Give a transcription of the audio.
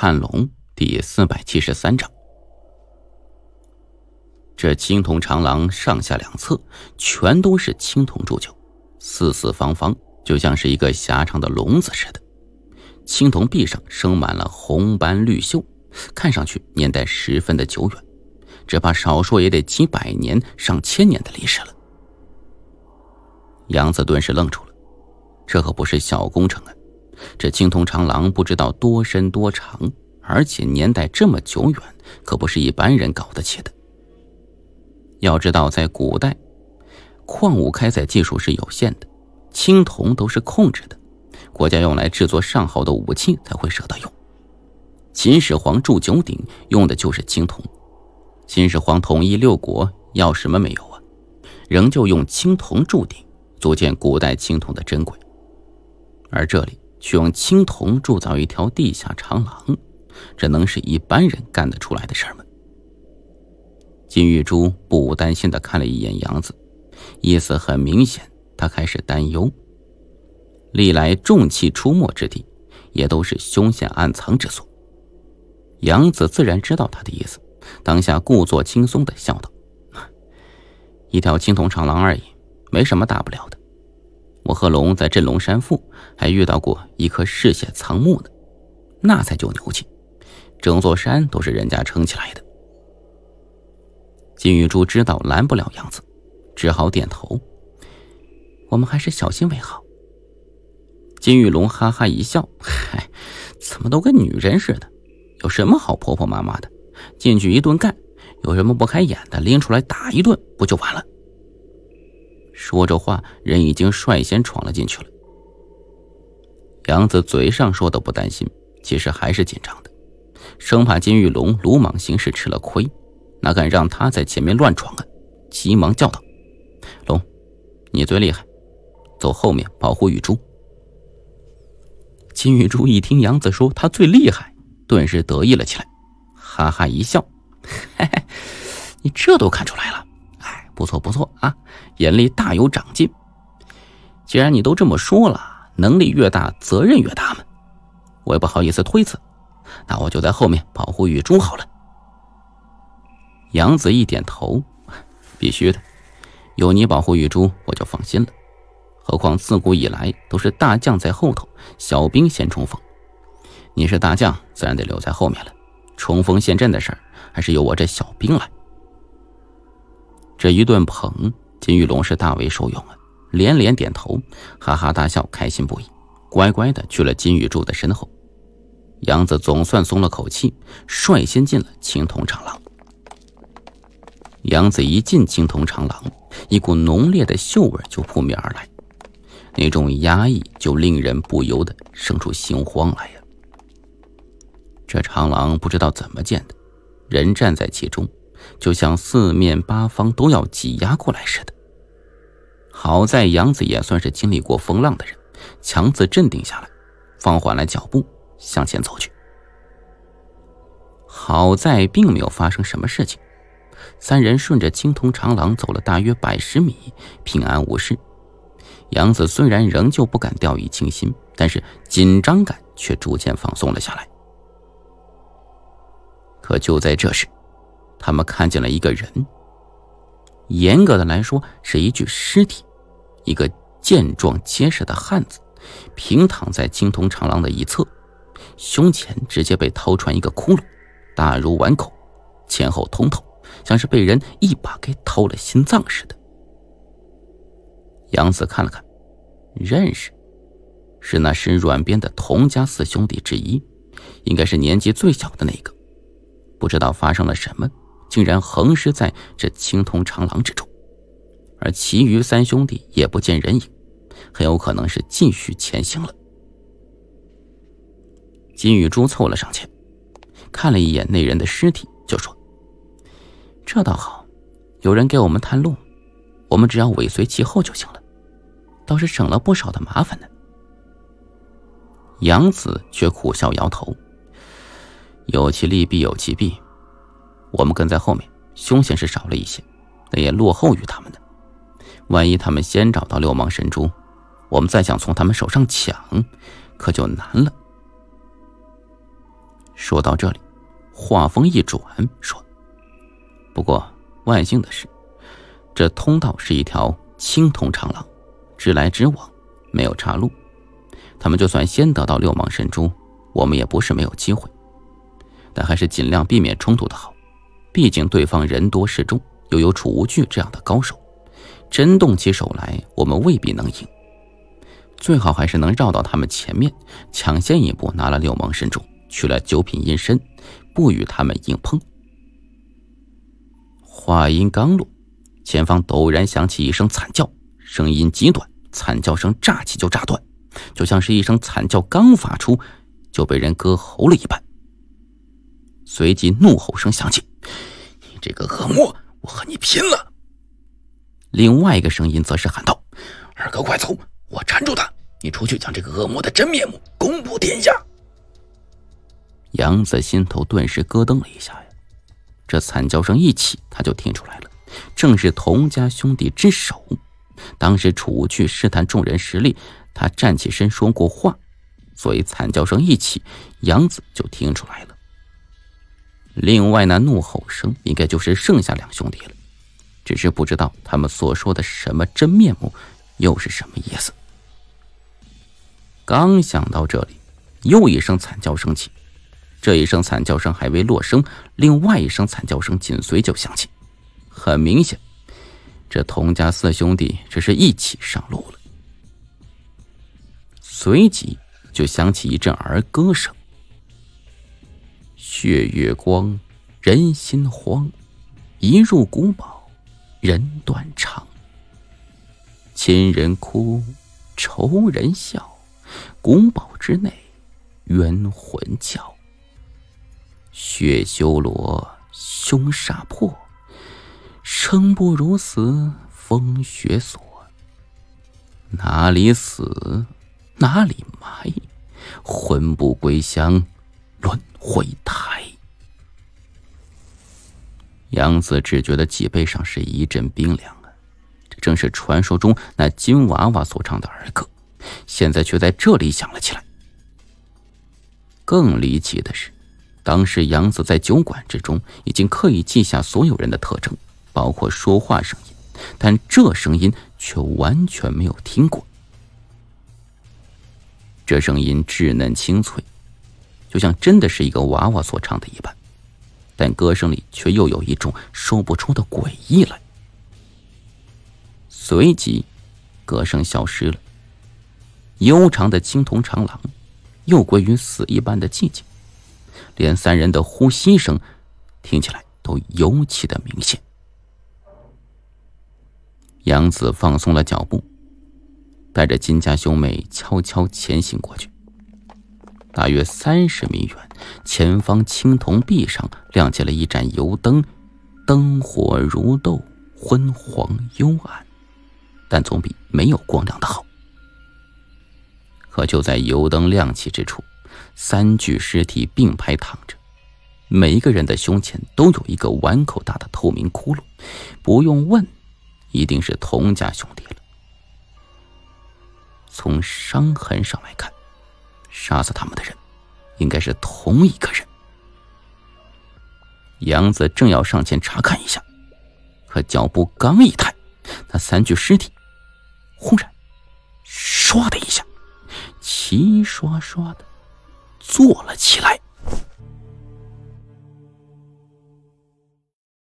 《探龙》第四百七十三章，这青铜长廊上下两侧全都是青铜铸就，四四方方，就像是一个狭长的笼子似的。青铜壁上生满了红斑绿锈，看上去年代十分的久远，只怕少说也得几百年、上千年的历史了。杨子顿时愣住了，这可不是小工程啊！这青铜长廊不知道多深多长，而且年代这么久远，可不是一般人搞得起的。要知道，在古代，矿物开采技术是有限的，青铜都是控制的，国家用来制作上好的武器才会舍得用。秦始皇铸九鼎用的就是青铜，秦始皇统一六国要什么没有啊？仍旧用青铜铸鼎，足见古代青铜的珍贵。而这里。去往青铜铸造一条地下长廊，这能是一般人干得出来的事吗？金玉珠不无担心的看了一眼杨子，意思很明显，他开始担忧。历来重器出没之地，也都是凶险暗藏之所。杨子自然知道他的意思，当下故作轻松的笑道：“一条青铜长廊而已，没什么大不了的。”我和龙在镇龙山腹还遇到过一棵嗜血苍木呢，那才叫牛气！整座山都是人家撑起来的。金玉珠知道拦不了杨子，只好点头。我们还是小心为好。金玉龙哈哈一笑：“嗨，怎么都跟女人似的？有什么好婆婆妈妈的？进去一顿干，有什么不开眼的拎出来打一顿不就完了？”说着话，人已经率先闯了进去了。杨子嘴上说的不担心，其实还是紧张的，生怕金玉龙鲁莽行事吃了亏，哪敢让他在前面乱闯啊？急忙叫道：“龙，你最厉害，走后面保护雨珠。”金玉珠一听杨子说他最厉害，顿时得意了起来，哈哈一笑：“ 嘿嘿，你这都看出来了。”不错不错啊，眼力大有长进。既然你都这么说了，能力越大，责任越大嘛。我也不好意思推辞，那我就在后面保护雨珠好了。杨子一点头，必须的。有你保护雨珠，我就放心了。何况自古以来都是大将在后头，小兵先冲锋。你是大将，自然得留在后面了。冲锋陷阵的事儿，还是由我这小兵来。这一顿捧，金玉龙是大为受用啊，连连点头，哈哈大笑，开心不已，乖乖的去了金玉柱的身后。杨子总算松了口气，率先进了青铜长廊。杨子一进青铜长廊，一股浓烈的嗅味就扑面而来，那种压抑就令人不由得生出心慌来呀。这长廊不知道怎么建的，人站在其中。就像四面八方都要挤压过来似的。好在杨子也算是经历过风浪的人，强自镇定下来，放缓了脚步向前走去。好在并没有发生什么事情，三人顺着青铜长廊走了大约百十米，平安无事。杨子虽然仍旧不敢掉以轻心，但是紧张感却逐渐放松了下来。可就在这时。他们看见了一个人，严格的来说是一具尸体，一个健壮结实的汉子，平躺在青铜长廊的一侧，胸前直接被掏穿一个窟窿，大如碗口，前后通透，像是被人一把给掏了心脏似的。杨子看了看，认识，是那身软鞭的童家四兄弟之一，应该是年纪最小的那个，不知道发生了什么。竟然横尸在这青铜长廊之中，而其余三兄弟也不见人影，很有可能是继续前行了。金宇珠凑了上前，看了一眼那人的尸体，就说：“这倒好，有人给我们探路，我们只要尾随其后就行了，倒是省了不少的麻烦呢。”杨子却苦笑摇头：“有其利必有其弊。”我们跟在后面，凶险是少了一些，但也落后于他们的。万一他们先找到六芒神珠，我们再想从他们手上抢，可就难了。说到这里，话锋一转，说：“不过，万幸的是，这通道是一条青铜长廊，直来直往，没有岔路。他们就算先得到六芒神珠，我们也不是没有机会。但还是尽量避免冲突的好。”毕竟对方人多势众，又有储无惧这样的高手，真动起手来，我们未必能赢。最好还是能绕到他们前面，抢先一步拿了六芒神珠，取了九品阴身，不与他们硬碰。话音刚落，前方陡然响起一声惨叫，声音极短，惨叫声炸起就炸断，就像是一声惨叫刚发出，就被人割喉了一般。随即怒吼声响起。你这个恶魔，我和你拼了！另外一个声音则是喊道：“二哥，快走，我缠住他，你出去将这个恶魔的真面目公布天下。”杨子心头顿时咯噔了一下呀，这惨叫声一起，他就听出来了，正是童家兄弟之首。当时楚无惧试探众人实力，他站起身说过话，所以惨叫声一起，杨子就听出来了。另外那怒吼声，应该就是剩下两兄弟了，只是不知道他们所说的什么真面目，又是什么意思。刚想到这里，又一声惨叫声起，这一声惨叫声还未落声，另外一声惨叫声紧随就响起。很明显，这童家四兄弟这是一起上路了。随即就响起一阵儿歌声。血月光，人心慌，一入古堡，人断肠。亲人哭，仇人笑，古堡之内，冤魂叫。血修罗，凶煞破，生不如死，风雪锁。哪里死，哪里埋，魂不归乡，乱。回台，杨子只觉得脊背上是一阵冰凉啊！这正是传说中那金娃娃所唱的儿歌，现在却在这里响了起来。更离奇的是，当时杨子在酒馆之中已经刻意记下所有人的特征，包括说话声音，但这声音却完全没有听过。这声音稚嫩清脆。就像真的是一个娃娃所唱的一般，但歌声里却又有一种说不出的诡异来。随即，歌声消失了。悠长的青铜长廊，又归于死一般的寂静，连三人的呼吸声听起来都尤其的明显。杨子放松了脚步，带着金家兄妹悄悄前行过去。大约三十米远，前方青铜壁上亮起了一盏油灯，灯火如豆，昏黄幽暗，但总比没有光亮的好。可就在油灯亮起之处，三具尸体并排躺着，每一个人的胸前都有一个碗口大的透明窟窿，不用问，一定是童家兄弟了。从伤痕上来看，杀死他们的人。应该是同一个人。杨子正要上前查看一下，可脚步刚一抬，那三具尸体忽然唰的一下，齐刷刷的坐了起来。